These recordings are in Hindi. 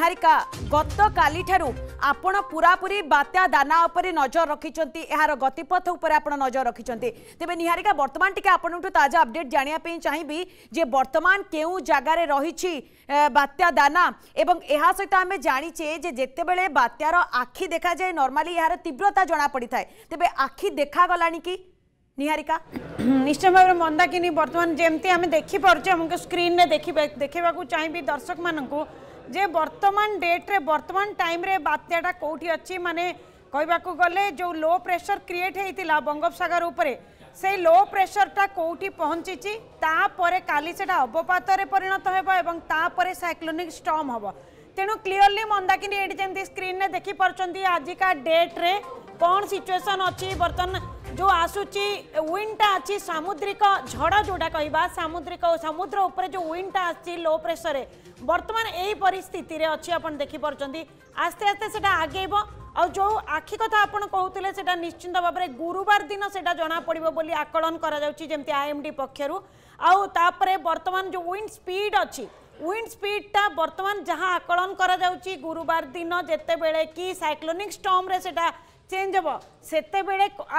ନିହାରିକା ଗତକାଲିଠାରୁ ଆପଣ ପୁରାପୁରି ବାତ୍ୟା ଦାନା ଉପରେ ନଜର ରଖିଛନ୍ତି ଏହାର ଗତିପଥ ଉପରେ ଆପଣ ନଜର ରଖିଛନ୍ତି ତେବେ ନିହାରିକା ବର୍ତ୍ତମାନ ଟିକେ ଆପଣଙ୍କଠୁ ତାଜା ଅପଡେଟ୍ ଜାଣିବା ପାଇଁ ଚାହିଁବି ଯେ ବର୍ତ୍ତମାନ କେଉଁ ଜାଗାରେ ରହିଛି ବାତ୍ୟା ଦାନା ଏବଂ ଏହା ସହିତ ଆମେ ଜାଣିଛେ ଯେ ଯେତେବେଳେ ବାତ୍ୟାର ଆଖି ଦେଖାଯାଏ ନର୍ମାଲି ଏହାର ତୀବ୍ରତା ଜଣାପଡ଼ିଥାଏ ତେବେ ଆଖି ଦେଖାଗଲାଣି କି নিহারিকা নিশ্চয় ভাবে মন্দাকিনী বর্তমান যেমতি আমি দেখিপারুছে আমাকে স্ক্রিনে দেখি দেখা চাইবি দর্শক মানুষ जे बर्तमान डेट्रे बर्तमान टाइम रे बात्याटा कौटी अच्छी माने कहवाकू गले जो लो प्रेशर क्रिएट होता बंगोपसगर उपर से लो प्रेसरटा कौटी पहुँची तापर का से अवपात परिणत होपर सैक्लोनिक स्टम हम तेणु क्लीअरली मंदाकिनी ये जमी स्क्रीन में देखिपार आजिका डेट्रे कौन सिचुएसन अच्छी बर्तमान जो आसूची विंडटा अच्छी सामुद्रिक झड़ जोटा कहवा सामुद्रिक समुद्र उपर जो विंडटा आसी लो प्रेसर बर्तमान यही परिस्थिति परिस्थित अच्छी आप देखिपुं आस्ते आस्ते से आगेब आ जो आखि कथा आप कहते हैं निश्चिंत भाव में गुरुवार दिन से जमापड़ो बोली आकलन करमती आईएमडी पक्षर आपर बर्तमान जो विंड स्पीड अच्छी উইন্ড স্পিডটা বর্তমান যা আকলন করা যাচ্ছে গুরুবার দিন যেতবে কি সাইক্লোনিক স্টমরে সেটা चेंज हम से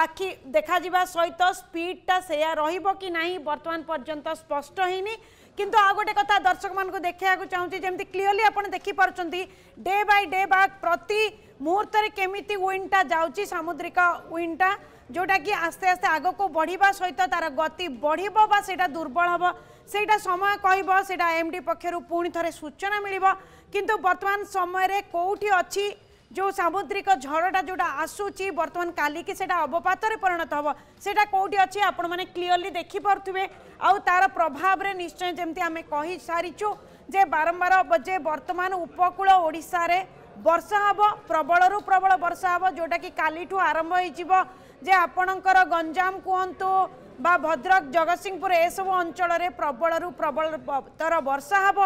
आखि देखा सहित स्पीडटा से रही ना बर्तमान पर्यटन स्पष्ट होनी कि आ गोटे कथा दर्शक मान देखा चाहूँगी जमी क्लीअरली आप देखिपुं डे बै डे बा प्रति मुहूर्त केमी विंडटा जाऊँगी सामुद्रिक विंडटा जोटा कि आस्ते आस्ते आग को बढ़ा सहित तार गति बढ़ा दुर्बल हम से समय कहटा एम डी पक्षर पुणी थे सूचना मिल कि बर्तमान समय कौटी अच्छी जो सामुद्रिक झड़टा जोटा आसूची बर्तमान कालिकी से अवपात परिणत हम से कौटी अच्छे आपण मैंने क्लीअरली देखिपे आउ तार प्रभाव में निश्चय जमी आम कही सारीचु जे बारंबार जे बर्तमान उपकूल ओडे हम प्रबल ओडार ବର୍ଷା ହେବ ପ୍ରବଳରୁ ପ୍ରବଳ ବର୍ଷା ହେବ ଯେଉଁଟାକି କାଲିଠୁ ଆରମ୍ଭ ହୋଇଯିବ ଯେ ଆପଣଙ୍କର ଗଞ୍ଜାମ କୁହନ୍ତୁ ବା ଭଦ୍ରକ ଜଗତସିଂହପୁର ଏସବୁ ଅଞ୍ଚଳରେ ପ୍ରବଳରୁ ପ୍ରବଳତର वर्षा ହେବ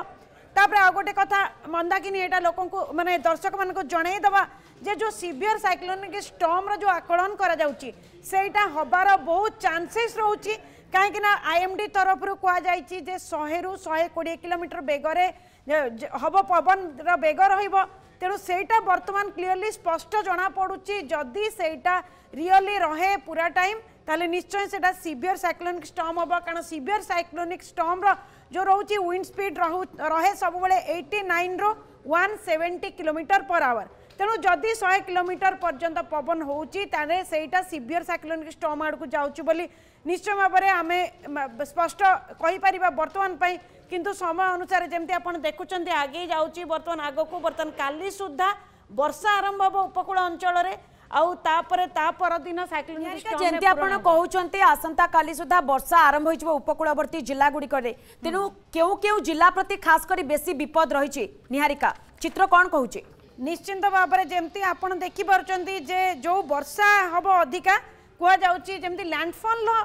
ତାପରେ ଆଉ ଗୋଟେ କଥା ମନ୍ଦାକିନୀ ଏଇଟା ଲୋକଙ୍କୁ ମାନେ ଦର୍ଶକମାନଙ୍କୁ ଜଣେଇ ଦେବା ଯେ ଯେଉଁ ସିଭିୟର ସାଇକ୍ଲୋନିକ୍ ଷ୍ଟମ୍ର ଯେଉଁ ଆକଳନ କରାଯାଉଛି ସେଇଟା ହେବାର ବହୁତ ଚାନ୍ସେସ୍ ରହୁଛି କାହିଁକିନା ଆଇଏମ୍ଡି ତରଫରୁ କୁହାଯାଇଛି ଯେ ଶହେରୁ ଶହେ କୋଡ଼ିଏ କିଲୋମିଟର ବେଗରେ ହେବ ପବନର ବେଗ ରହିବ ତେଣୁ ସେଇଟା ବର୍ତ୍ତମାନ କ୍ଲିଅରଲି ସ୍ପଷ୍ଟ ଜଣାପଡ଼ୁଛି ଯଦି ସେଇଟା ରିଅଲି ରହେ ପୁରା ଟାଇମ୍ ତାହେଲେ ନିଶ୍ଚୟ ସେଇଟା ସିଭିୟର ସାଇକ୍ଲୋନିକ୍ ଷ୍ଟମ୍ ହେବ କାରଣ ସିଭିୟର ସାଇକ୍ଲୋନିକ୍ ଷ୍ଟମ୍ର जो रोचे विंड स्पीड रहे सब बेले एट्टी नाइन रु one seventy kilometre per hour तेणु जदि शहे कोमीटर पर्यटन पवन होटा सीवियर साइक्लोनिक स्टम आड़ को जाऊँ निश्चय भाव में आम स्पष्ट कहीपर बर्तमान किंतु समय अनुसार जमी आप देखुं आगे जाऊँगी बर्तमान आग को बर्तमान काली सुधा वर्षा आरंभ हम उपकूल अंचल ଆଉ ତାପରେ ତା ପରଦିନ ସାଇକ୍ଲୋନିକ ଯେମିତି ଆପଣ କହୁଛନ୍ତି ଆସନ୍ତାକାଲି ସୁଦ୍ଧା ବର୍ଷା ଆରମ୍ଭ ହୋଇଯିବ ଉପକୂଳବର୍ତ୍ତୀ ଜିଲ୍ଲାଗୁଡ଼ିକରେ ତେଣୁ କେଉଁ କେଉଁ ଜିଲ୍ଲା ପ୍ରତି ଖାସ କରି ବେଶୀ ବିପଦ ରହିଛି ନିହାରିକା ଚିତ୍ର କ'ଣ କହୁଛି ନିଶ୍ଚିନ୍ତ ଭାବରେ ଯେମିତି ଆପଣ ଦେଖିପାରୁଛନ୍ତି ଯେ ଯେଉଁ ବର୍ଷା ହେବ ଅଧିକା କୁହାଯାଉଛି ଯେମିତି ଲ୍ୟାଣ୍ଡଫଲ୍ର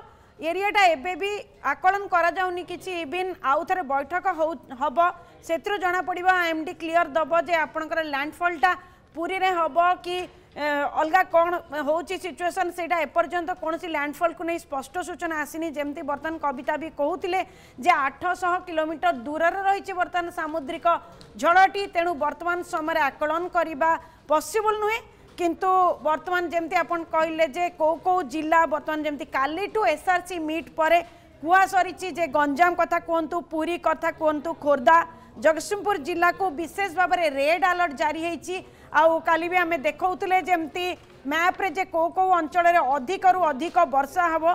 ଏରିଆଟା ଏବେ ବି ଆକଳନ କରାଯାଉନି କିଛି ଇଭିନ୍ ଆଉ ଥରେ ବୈଠକ ହଉ ହେବ ସେଥିରୁ ଜଣାପଡ଼ିବ ଏମ୍ ଡି କ୍ଲିଅର ଦେବ ଯେ ଆପଣଙ୍କର ଲ୍ୟାଣ୍ଡଫଲ୍ଟା ପୁରୀରେ ହେବ କି अलगा कौन हो सिचुएसन ସେଇଟା ଏପର୍ଯ୍ୟନ୍ତ କୌଣସି ଲ୍ୟାଣ୍ଡଫଲ୍କୁ ନେଇ ସ୍ପଷ୍ଟ ସୂଚନା ଆସିନି ଯେମିତି ବର୍ତ୍ତମାନ କବିତା ବି କହୁଥିଲେ ଯେ ଆଠଶହ କିଲୋମିଟର ଦୂରରେ ରହିଛି ବର୍ତ୍ତମାନ ସାମୁଦ୍ରିକ ଝଡ଼ଟି ତେଣୁ ବର୍ତ୍ତମାନ ସମୟରେ ଆକଳନ କରିବା ପସିବଲ୍ ନୁହେଁ কিন্তু বর্তমান যেমি আপনার কহিলেন যে কেউ কেউ জেলা বর্তমান যেমি কালিঠু এসআরসি মিট পরে কুয়া সরিছি যে গঞ্জাম কথা কুহতু পুরী কথা কুহতু খোর্ধা জগৎসিংহপুর জেলা বিশেষ ভাবে রেড আলর্ট জারি হয়েছে ଆଉ କାଲି ବି ଆମେ ଦେଖାଉଥିଲେ ଯେମିତି ମ୍ୟାପ୍ରେ ଯେ କେଉଁ କେଉଁ ଅଞ୍ଚଳରେ ଅଧିକରୁ ଅଧିକ ବର୍ଷା ହେବ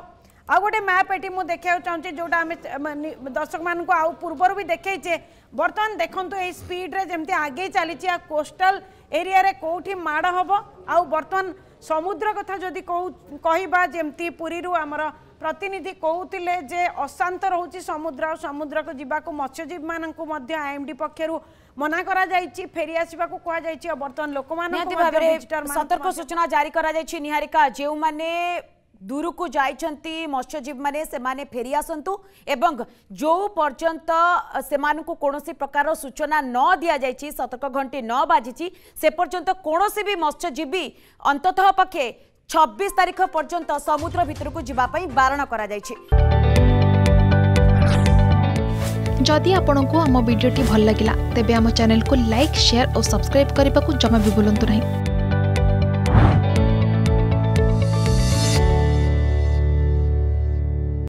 ଆଉ ଗୋଟେ ମ୍ୟାପ୍ ଏଠି ମୁଁ ଦେଖିବାକୁ ଚାହୁଁଛି ଯେଉଁଟା ଆମେ ଦର୍ଶକମାନଙ୍କୁ ଆଉ ପୂର୍ବରୁ ବି ଦେଖେଇଛେ ବର୍ତ୍ତମାନ ଦେଖନ୍ତୁ ଏଇ ସ୍ପିଡ଼ରେ ଯେମିତି ଆଗେଇ ଚାଲିଛି ଆଉ କୋଷ୍ଟାଲ ଏରିଆରେ କେଉଁଠି ମାଡ଼ ହେବ ଆଉ ବର୍ତ୍ତମାନ ସମୁଦ୍ର କଥା ଯଦି କହିବା ଯେମିତି ପୁରୀରୁ ଆମର प्रतिनिधि कहते जे अशांत रोचे समुद्र समुद्र को जावाक मत्स्यजीवी मान डी पक्षर मना करा जाई फेरी आसवा को कहा बर्तमान लोक मान सतर्क सूचना जारी करा मैंने दूर को माने मत्स्यजीवी मैंने মৎস্যজীবী মানে সেমানে ফেরি আসন্তু এবং যে পর্যন্ত সেমানকু प्रकार सूचना न दि जा सतर्क घंटी न ন से সে कौन सी भी मत्स्यजीवी अंत पक्षे ଛବିଶ ତାରିଖ ପର୍ଯ୍ୟନ୍ତ ସମୁଦ୍ର ଭିତରକୁ ଯିବା ପାଇଁ ବାରଣ କରାଯାଇଛି ଯଦି ଆପଣଙ୍କୁ ଆମ ଭିଡ଼ିଓଟି ଭଲ ଲାଗିଲା ତେବେ ଆମ ଚ୍ୟାନେଲକୁ ଲାଇକ୍ ସେୟାର ଓ ସବସ୍କ୍ରାଇବ୍ କରିବାକୁ ଜମା ବି ଭୁଲନ୍ତୁ ନାହିଁ